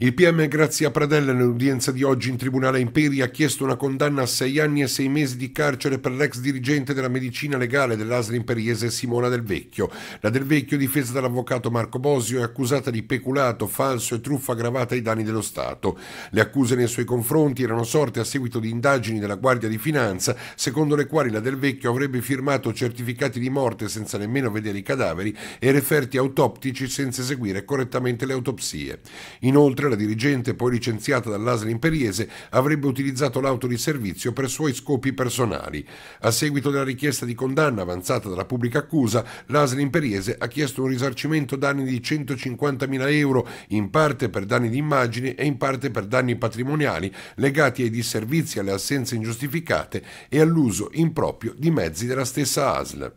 Il PM Grazia Pradella nell'udienza di oggi in Tribunale Imperi ha chiesto una condanna a sei anni e sei mesi di carcere per l'ex dirigente della medicina legale dell'Asla Imperiese Simona Del Vecchio. La Del Vecchio, difesa dall'avvocato Marco Bosio, è accusata di peculato, falso e truffa aggravata ai danni dello Stato. Le accuse nei suoi confronti erano sorte a seguito di indagini della Guardia di Finanza, secondo le quali la Del Vecchio avrebbe firmato certificati di morte senza nemmeno vedere i cadaveri e referti autoptici senza eseguire correttamente le autopsie. Inoltre la dirigente, poi licenziata dall'ASL imperiese, avrebbe utilizzato l'auto di servizio per suoi scopi personali. A seguito della richiesta di condanna avanzata dalla pubblica accusa, l'ASL imperiese ha chiesto un risarcimento danni di 150.000 euro, in parte per danni di immagine e in parte per danni patrimoniali legati ai disservizi, alle assenze ingiustificate e all'uso improprio di mezzi della stessa ASL.